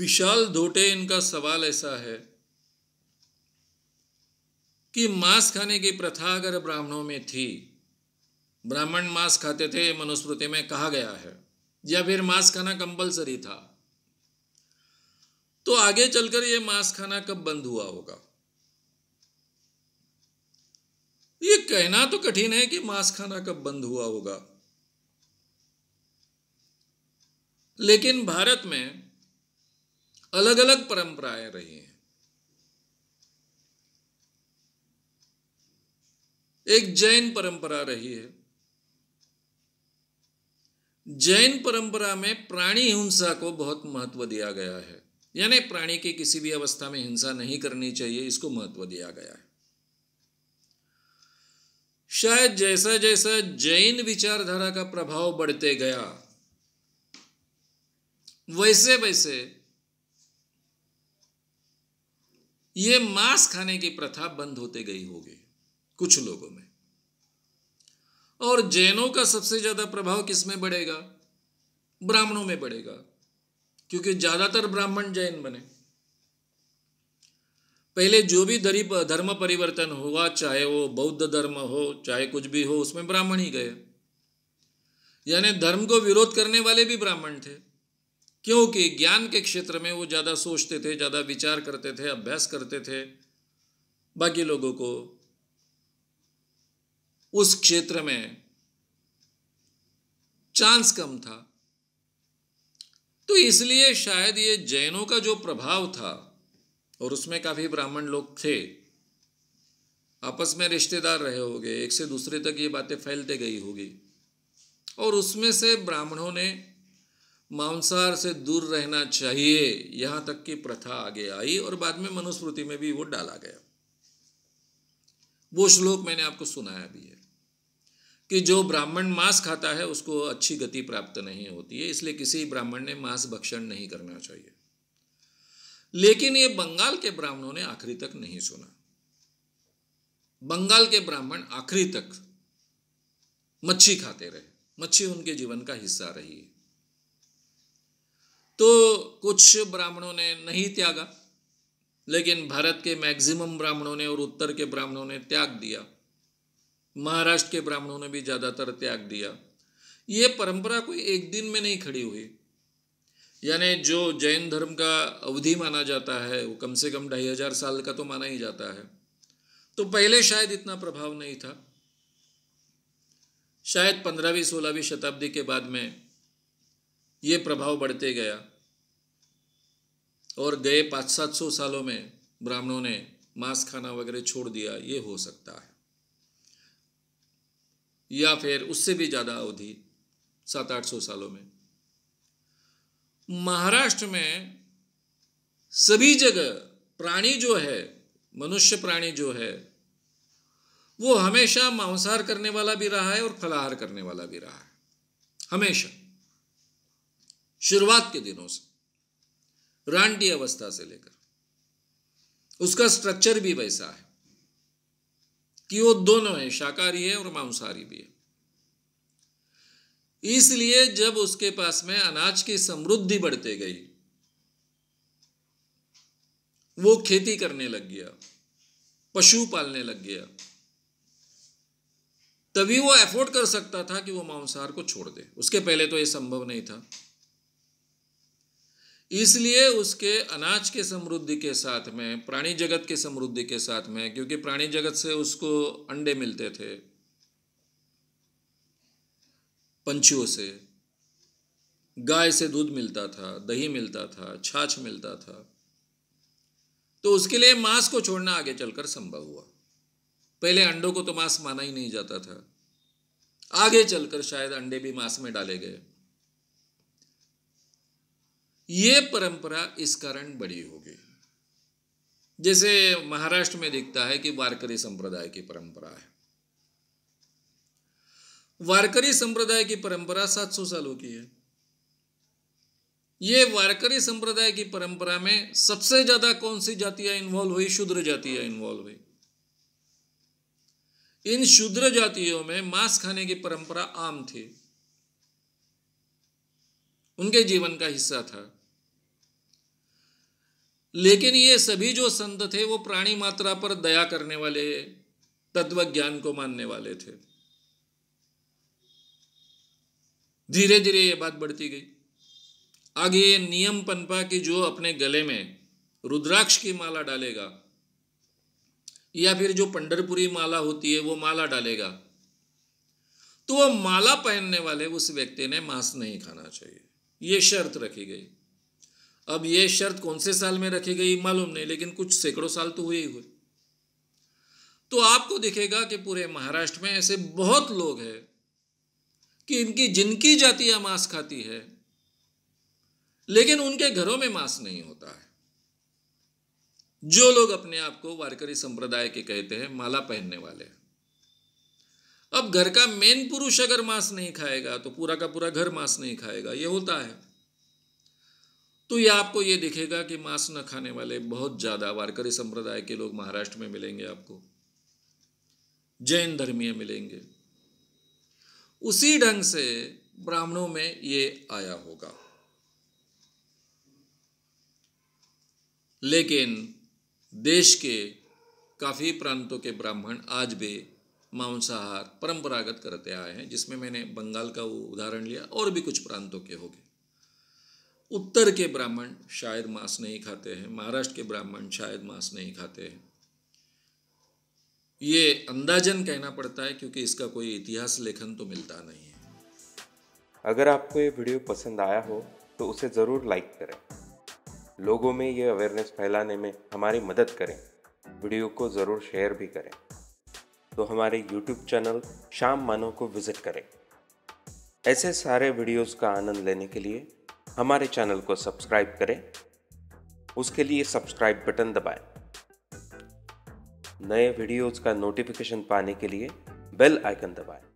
विशाल धोटे इनका सवाल ऐसा है कि मांस खाने की प्रथा अगर ब्राह्मणों में थी ब्राह्मण मांस खाते थे मनुस्मृति में कहा गया है या फिर मांस खाना कंपलसरी था तो आगे चलकर यह मांस खाना कब बंद हुआ होगा ये कहना तो कठिन है कि मांस खाना कब बंद हुआ होगा लेकिन भारत में अलग अलग परंपराएं रही हैं एक जैन परंपरा रही है जैन परंपरा में प्राणी हिंसा को बहुत महत्व दिया गया है यानी प्राणी की किसी भी अवस्था में हिंसा नहीं करनी चाहिए इसको महत्व दिया गया है शायद जैसा जैसा जैन विचारधारा का प्रभाव बढ़ते गया वैसे वैसे ये मांस खाने की प्रथा बंद होते गई होगी कुछ लोगों में और जैनों का सबसे ज्यादा प्रभाव किसमें बढ़ेगा ब्राह्मणों में बढ़ेगा क्योंकि ज्यादातर ब्राह्मण जैन बने पहले जो भी धर्म परिवर्तन हुआ चाहे वो बौद्ध धर्म हो चाहे कुछ भी हो उसमें ब्राह्मण ही गए यानी धर्म को विरोध करने वाले भी ब्राह्मण थे क्योंकि ज्ञान के क्षेत्र में वो ज़्यादा सोचते थे ज़्यादा विचार करते थे अभ्यास करते थे बाकी लोगों को उस क्षेत्र में चांस कम था तो इसलिए शायद ये जैनों का जो प्रभाव था और उसमें काफ़ी ब्राह्मण लोग थे आपस में रिश्तेदार रहे होंगे एक से दूसरे तक ये बातें फैलते गई होगी और उसमें से ब्राह्मणों ने मांसाहार से दूर रहना चाहिए यहाँ तक की प्रथा आगे आई और बाद में मनुस्मृति में भी वो डाला गया वो श्लोक मैंने आपको सुनाया भी है कि जो ब्राह्मण मांस खाता है उसको अच्छी गति प्राप्त नहीं होती है इसलिए किसी ब्राह्मण ने मांस भक्षण नहीं करना चाहिए लेकिन ये बंगाल के ब्राह्मणों ने आखिरी तक नहीं सुना बंगाल के ब्राह्मण आखिरी तक मच्छी खाते रहे मच्छी उनके जीवन का हिस्सा रही है तो कुछ ब्राह्मणों ने नहीं त्यागा लेकिन भारत के मैक्सिमम ब्राह्मणों ने और उत्तर के ब्राह्मणों ने त्याग दिया महाराष्ट्र के ब्राह्मणों ने भी ज़्यादातर त्याग दिया ये परंपरा कोई एक दिन में नहीं खड़ी हुई यानी जो जैन धर्म का अवधि माना जाता है वो कम से कम ढाई हजार साल का तो माना ही जाता है तो पहले शायद इतना प्रभाव नहीं था शायद पंद्रहवीं सोलहवीं शताब्दी के बाद में ये प्रभाव बढ़ते गया और गए पाँच सात सौ सालों में ब्राह्मणों ने मांस खाना वगैरह छोड़ दिया ये हो सकता है या फिर उससे भी ज़्यादा अवधि सात आठ सौ सालों में महाराष्ट्र में सभी जगह प्राणी जो है मनुष्य प्राणी जो है वो हमेशा मांसाहार करने वाला भी रहा है और फलाहार करने वाला भी रहा है हमेशा शुरुआत के दिनों से रानटी अवस्था से लेकर उसका स्ट्रक्चर भी वैसा है कि वो दोनों है शाकाहारी है और मांसाहारी भी है इसलिए जब उसके पास में अनाज की समृद्धि बढ़ते गई वो खेती करने लग गया पशु पालने लग गया तभी वो एफोर्ड कर सकता था कि वो मांसाहार को छोड़ दे उसके पहले तो ये संभव नहीं था इसलिए उसके अनाज के समृद्धि के साथ में प्राणी जगत के समृद्धि के साथ में क्योंकि प्राणी जगत से उसको अंडे मिलते थे पंछियों से गाय से दूध मिलता था दही मिलता था छाछ मिलता था तो उसके लिए मांस को छोड़ना आगे चलकर संभव हुआ पहले अंडों को तो मांस माना ही नहीं जाता था आगे चलकर शायद अंडे भी मांस में डाले गए ये परंपरा इस कारण बड़ी हो गई जैसे महाराष्ट्र में दिखता है कि वारकरी संप्रदाय की परंपरा है वारकरी संप्रदाय की परंपरा 700 सालों की है ये वारकरी संप्रदाय की परंपरा में सबसे ज्यादा कौन सी जातियां इन्वॉल्व हुई शुद्र जातियां इन्वॉल्व हुई इन शुद्र जातियों में मांस खाने की परंपरा आम थी उनके जीवन का हिस्सा था लेकिन ये सभी जो संत थे वो प्राणी मात्रा पर दया करने वाले तत्व ज्ञान को मानने वाले थे धीरे धीरे ये बात बढ़ती गई आगे ये नियम पनपा कि जो अपने गले में रुद्राक्ष की माला डालेगा या फिर जो पंडरपुरी माला होती है वो माला डालेगा तो वह माला पहनने वाले उस व्यक्ति ने मांस नहीं खाना चाहिए ये शर्त रखी गई अब ये शर्त कौन से साल में रखी गई मालूम नहीं लेकिन कुछ सैकड़ों साल तो हुए ही हुए तो आपको दिखेगा कि पूरे महाराष्ट्र में ऐसे बहुत लोग हैं कि इनकी जिनकी जातियां मांस खाती है लेकिन उनके घरों में मांस नहीं होता है जो लोग अपने आप को वारकरी संप्रदाय के कहते हैं माला पहनने वाले अब घर का मेन पुरुष अगर मांस नहीं खाएगा तो पूरा का पूरा घर मांस नहीं खाएगा यह होता है तो ये आपको ये दिखेगा कि मांस न खाने वाले बहुत ज़्यादा वारकरी संप्रदाय के लोग महाराष्ट्र में मिलेंगे आपको जैन धर्मीय मिलेंगे उसी ढंग से ब्राह्मणों में ये आया होगा लेकिन देश के काफ़ी प्रांतों के ब्राह्मण आज भी मांसाहार परंपरागत करते आए हैं जिसमें मैंने बंगाल का वो उदाहरण लिया और भी कुछ प्रांतों के हो गए उत्तर के ब्राह्मण शायद मांस नहीं खाते हैं महाराष्ट्र के ब्राह्मण शायद मांस नहीं खाते हैं ये अंदाजन कहना पड़ता है क्योंकि इसका कोई इतिहास लेखन तो मिलता नहीं है अगर आपको ये वीडियो पसंद आया हो तो उसे ज़रूर लाइक करें लोगों में ये अवेयरनेस फैलाने में हमारी मदद करें वीडियो को ज़रूर शेयर भी करें तो हमारे यूट्यूब चैनल शाम मानो को विज़िट करें ऐसे सारे वीडियोस का आनंद लेने के लिए हमारे चैनल को सब्सक्राइब करें उसके लिए सब्सक्राइब बटन दबाएं। नए वीडियोस का नोटिफिकेशन पाने के लिए बेल आइकन दबाएं।